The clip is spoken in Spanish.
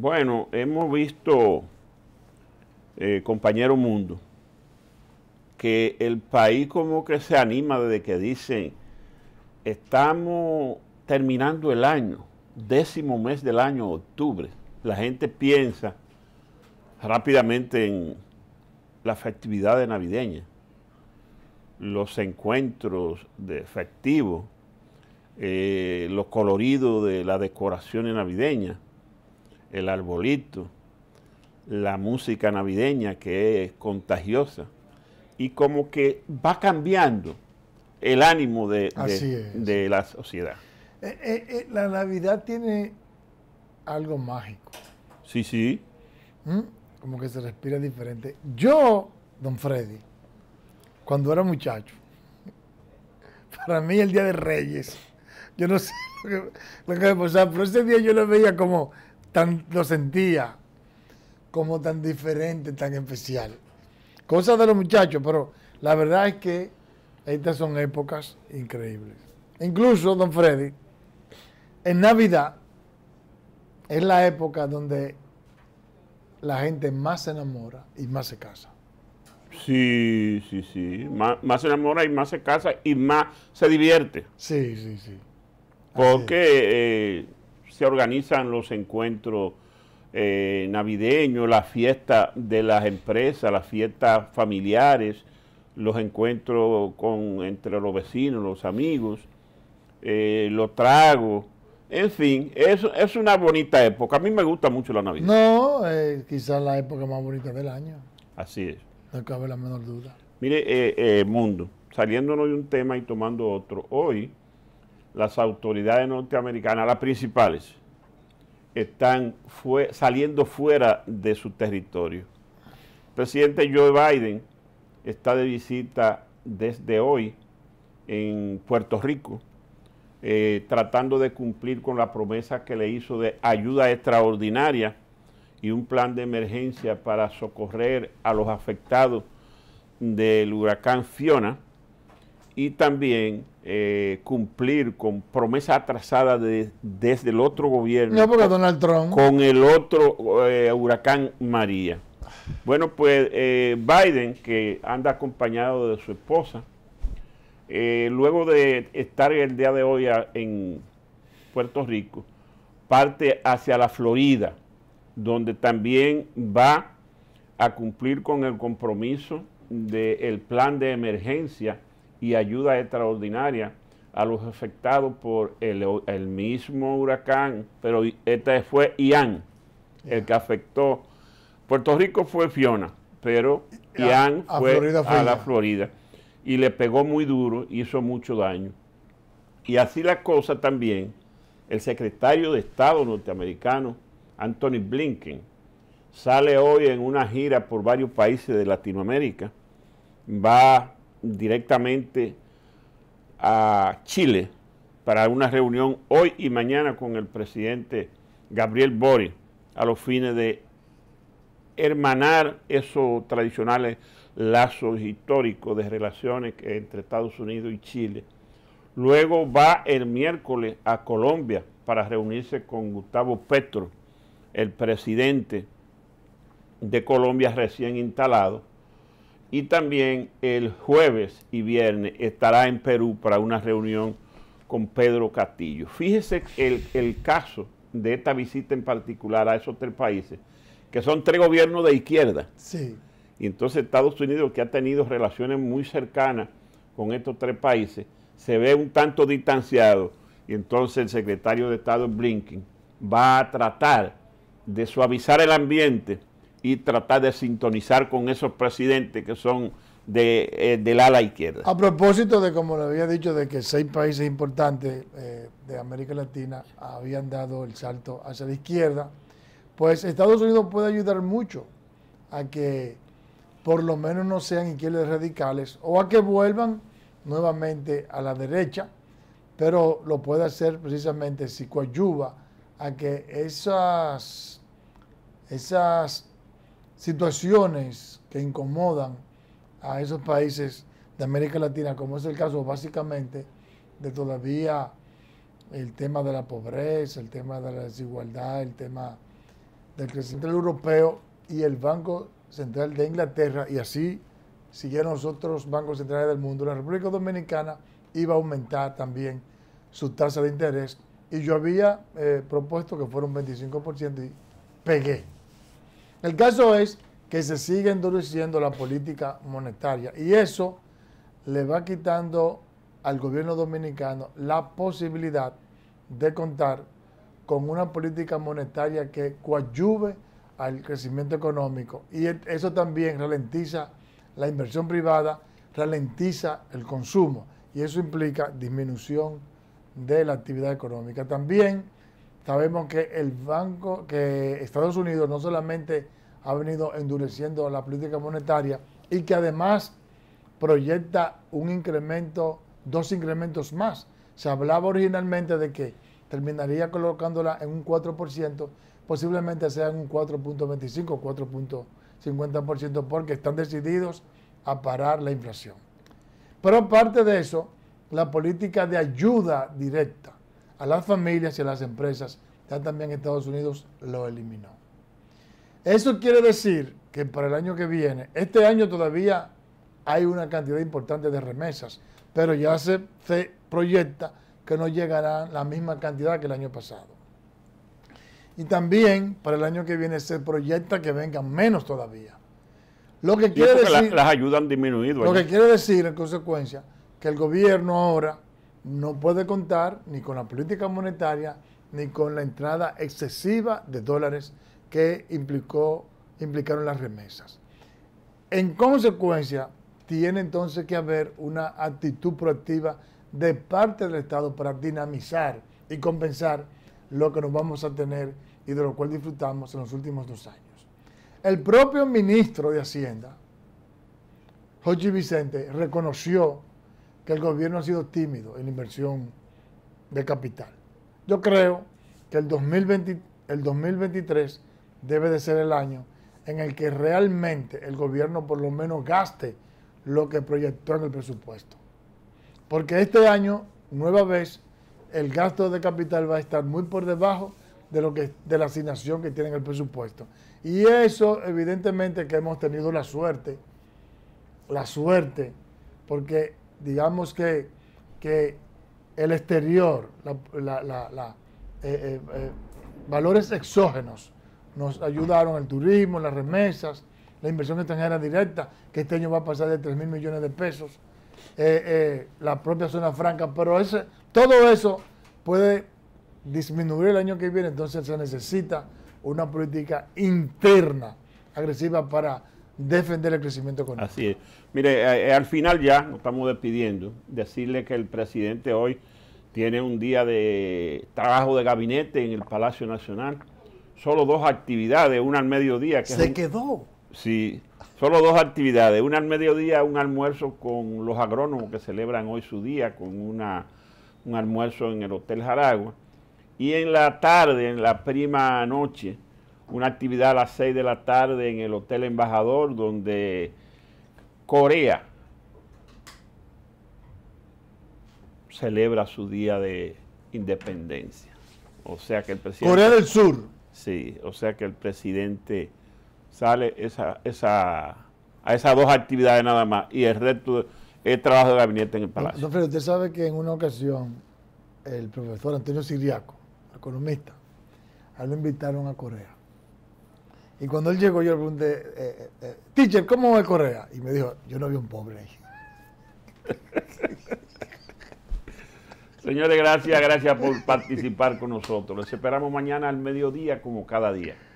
Bueno, hemos visto, eh, compañero mundo, que el país como que se anima desde que dicen estamos terminando el año, décimo mes del año, octubre. La gente piensa rápidamente en la festividad de navideña, los encuentros de efectivo, eh, los coloridos de la decoración navideña el arbolito, la música navideña que es contagiosa y como que va cambiando el ánimo de, la sociedad. Eh, eh, eh, la Navidad tiene algo mágico. Sí, sí. ¿Mm? Como que se respira diferente. Yo, don Freddy, cuando era muchacho, para mí el Día de Reyes, yo no sé lo que, lo que me pasaba, pero ese día yo lo veía como lo sentía como tan diferente, tan especial. Cosas de los muchachos, pero la verdad es que estas son épocas increíbles. Incluso, don Freddy, en Navidad es la época donde la gente más se enamora y más se casa. Sí, sí, sí. más, se enamora y más se casa y más se divierte. Sí, sí, sí. Porque se organizan los encuentros eh, navideños, las fiestas de las empresas, las fiestas familiares, los encuentros con, entre los vecinos, los amigos, eh, los tragos. En fin, es, es una bonita época. A mí me gusta mucho la Navidad. No, eh, quizás la época más bonita del año. Así es. No cabe la menor duda. Mire, Mundo, saliéndonos de un tema y tomando otro, hoy las autoridades norteamericanas, las principales, están saliendo fuera de su territorio. El presidente Joe Biden está de visita desde hoy en Puerto Rico, eh, tratando de cumplir con la promesa que le hizo de ayuda extraordinaria y un plan de emergencia para socorrer a los afectados del huracán Fiona y también eh, cumplir con promesa atrasada desde el otro gobierno. No, porque Donald Trump. Con el otro eh, huracán María. Bueno, pues eh, Biden, que anda acompañado de su esposa, luego de estar el día de hoy en Puerto Rico, parte hacia la Florida, donde también va a cumplir con el compromiso del plan de emergencia y ayuda extraordinaria a los afectados por el, mismo huracán, pero este fue Ian, el que afectó. Puerto Rico fue Fiona, pero Ian fue, a la Florida y le pegó muy duro, hizo mucho daño. Y así la cosa también, el secretario de Estado norteamericano, Anthony Blinken, sale hoy en una gira por varios países de Latinoamérica, va directamente a Chile para una reunión hoy y mañana con el presidente Gabriel Boris a los fines de hermanar esos tradicionales lazos históricos de relaciones entre Estados Unidos y Chile. Luego va el miércoles a Colombia para reunirse con Gustavo Petro, el presidente de Colombia recién instalado, y también el jueves y viernes estará en Perú para una reunión con Pedro Castillo. Fíjese el, caso de esta visita en particular a esos tres países, que son tres gobiernos de izquierda. Sí. Y entonces Estados Unidos, que ha tenido relaciones muy cercanas con estos tres países, se ve un tanto distanciado. Y entonces el secretario de Estado Blinken va a tratar de suavizar el ambiente y tratar de sintonizar con esos presidentes que son de, la eh, del ala izquierda. A propósito de, como le había dicho, de que seis países importantes eh, de América Latina habían dado el salto hacia la izquierda, pues Estados Unidos puede ayudar mucho a que por lo menos no sean izquierdas radicales o a que vuelvan nuevamente a la derecha, pero lo puede hacer precisamente si coadyuva a que esas, esas situaciones que incomodan a esos países de América Latina, como es el caso básicamente de todavía el tema de la pobreza, el tema de la desigualdad, el tema del crecimiento europeo y el Banco Central de Inglaterra, y así siguieron los otros bancos centrales del mundo, la República Dominicana iba a aumentar también su tasa de interés. Y yo había eh, propuesto que fuera un 25% y pegué. El caso es que se sigue endureciendo la política monetaria y eso le va quitando al gobierno dominicano la posibilidad de contar con una política monetaria que coadyuve al crecimiento económico y eso también ralentiza la inversión privada, ralentiza el consumo y eso implica disminución de la actividad económica. También sabemos que el banco, que Estados Unidos no solamente ha venido endureciendo la política monetaria y que además proyecta un incremento, dos incrementos más. Se hablaba originalmente de que terminaría colocándola en un 4%, posiblemente sea en un 4.25, 4.50%, porque están decididos a parar la inflación. Pero aparte de eso, la política de ayuda directa a las familias y a las empresas, ya también Estados Unidos lo eliminó. Eso quiere decir que para el año que viene, este año todavía hay una cantidad importante de remesas, pero ya se, proyecta que no llegarán la misma cantidad que el año pasado. Y también para el año que viene se proyecta que vengan menos todavía. Lo que quiere decir. las ayudas disminuido. Lo que quiere decir, en consecuencia, que el gobierno ahora no puede contar ni con la política monetaria ni con la entrada excesiva de dólares que implicó, implicaron las remesas. En consecuencia, tiene entonces que haber una actitud proactiva de parte del Estado para dinamizar y compensar lo que nos vamos a tener y de lo cual disfrutamos en los últimos dos años. El propio ministro de Hacienda, Jorge Vicente, reconoció que el gobierno ha sido tímido en inversión de capital. Yo creo que el, 2020, el 2023 debe de ser el año en el que realmente el gobierno por lo menos gaste lo que proyectó en el presupuesto. Porque este año, nueva vez, el gasto de capital va a estar muy por debajo de, lo que, de la asignación que tiene en el presupuesto. Y eso, evidentemente, que hemos tenido la suerte, la suerte, porque digamos que, el exterior, eh, eh, eh, valores exógenos nos ayudaron el turismo, las remesas, la inversión extranjera directa, que este año va a pasar de 3 mil millones de pesos, la propia zona franca, pero ese, todo eso puede disminuir el año que viene, entonces se necesita una política interna agresiva para defender el crecimiento económico. Así es. Mire, eh, eh, al final ya nos estamos despidiendo. Decirle que el presidente hoy tiene un día de trabajo de gabinete en el Palacio Nacional. Solo dos actividades, una al mediodía. Que ¿Se quedó? Sí, solo dos actividades. Una al mediodía, un almuerzo con los agrónomos que celebran hoy su día, con una, un almuerzo en el Hotel Jaragua. Y en la tarde, en la prima noche, una actividad a las 6 de la tarde en el Hotel Embajador, donde Corea celebra su día de independencia. O sea que el presidente... Corea del Sur. Sí, o sea que el presidente sale esa, a esas dos actividades nada más y el resto es trabajo de gabinete en el Palacio. Don usted sabe que en una ocasión el profesor Antonio Siriaco, economista, a lo invitaron a Corea. Y cuando él llegó, yo le pregunté, eh, eh, eh, teacher, ¿cómo va Correa? Y me dijo, yo no vi un pobre Señores, gracias, gracias por participar con nosotros. Les esperamos mañana al mediodía como cada día.